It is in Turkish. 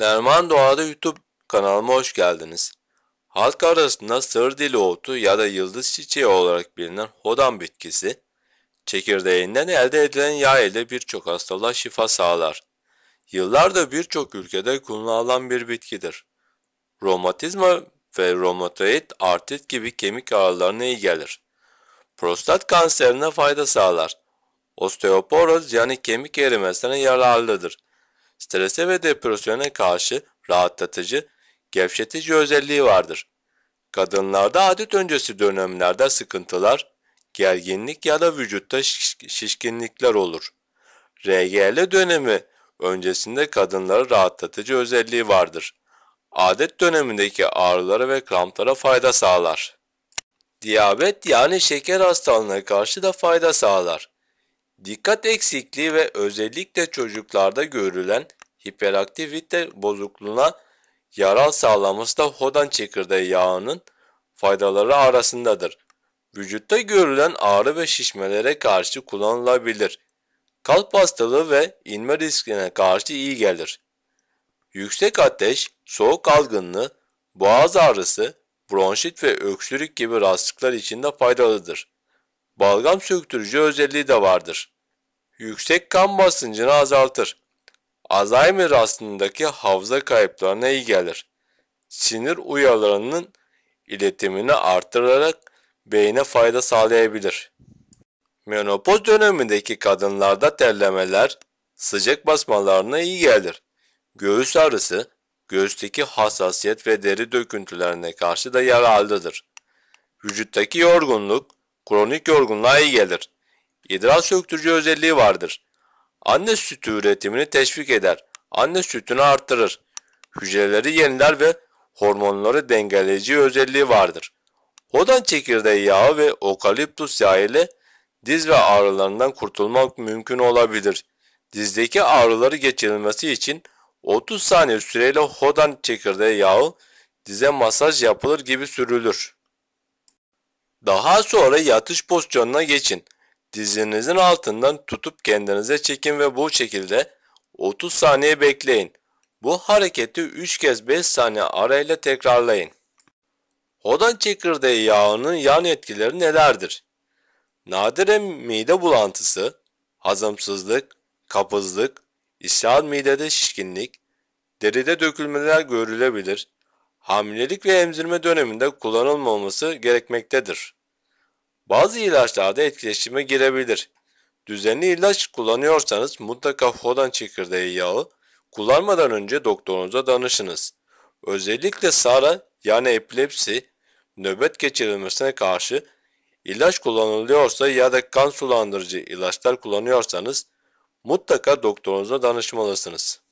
Derman Doğa'da YouTube kanalıma hoş geldiniz. Halk arasında sır dili otu ya da yıldız çiçeği olarak bilinen hodan bitkisi, çekirdeğinden elde edilen yağ ile birçok hastalığa şifa sağlar. Yıllardır birçok ülkede kullanılan bir bitkidir. Romatizma ve romatoid artrit gibi kemik ağrılarına iyi gelir. Prostat kanserine fayda sağlar. Osteoporoz yani kemik erimesine yararlıdır. Strese ve depresyona karşı rahatlatıcı, gevşetici özelliği vardır. Kadınlarda adet öncesi dönemlerde sıkıntılar, gerginlik ya da vücutta şişkinlikler olur. RGL dönemi öncesinde kadınlara rahatlatıcı özelliği vardır. Adet dönemindeki ağrılara ve kramplara fayda sağlar. Diyabet yani şeker hastalığına karşı da fayda sağlar. Dikkat eksikliği ve özellikle çocuklarda görülen hiperaktivite bozukluğuna yaral sağlaması da hodan çekirdeği yağının faydaları arasındadır. Vücutta görülen ağrı ve şişmelere karşı kullanılabilir. Kalp hastalığı ve inme riskine karşı iyi gelir. Yüksek ateş, soğuk algınlığı, boğaz ağrısı, bronşit ve öksürük gibi rahatsızlıklar için de faydalıdır balgam söktürücü özelliği de vardır. Yüksek kan basıncını azaltır. Alzheimer aslındaki hafıza kayıplarına iyi gelir. Sinir uyarılarının iletimini artırarak beyne fayda sağlayabilir. Menopoz dönemindeki kadınlarda terlemeler sıcak basmalarına iyi gelir. Göğüs ağrısı, göğüsteki hassasiyet ve deri döküntülerine karşı da yararlıdır. Vücuttaki yorgunluk, Kronik yorgunluğa iyi gelir. İdrar söktürücü özelliği vardır. Anne sütü üretimini teşvik eder. Anne sütünü arttırır. Hücreleri yeniler ve hormonları dengeleyici özelliği vardır. Hodan çekirdeği yağı ve okaliptus yağı ile diz ve ağrılarından kurtulmak mümkün olabilir. Dizdeki ağrıları geçirilmesi için 30 saniye süreyle hodan çekirdeği yağı dize masaj yapılır gibi sürülür. Daha sonra yatış pozisyonuna geçin. Dizinizin altından tutup kendinize çekin ve bu şekilde 30 saniye bekleyin. Bu hareketi 3 kez 5 saniye arayla tekrarlayın. Hodan çekirdeği yağının yan etkileri nelerdir? Nadire mide bulantısı, hazımsızlık, kapızlık, ishal midede şişkinlik, deride dökülmeler görülebilir, hamilelik ve emzirme döneminde kullanılmaması gerekmektedir. Bazı ilaçlarda etkileşime girebilir. Düzenli ilaç kullanıyorsanız mutlaka hodan çekirdeği yağı kullanmadan önce doktorunuza danışınız. Özellikle SARA yani epilepsi, nöbet geçirilmesine karşı ilaç kullanılıyorsa ya da kan sulandırıcı ilaçlar kullanıyorsanız mutlaka doktorunuza danışmalısınız.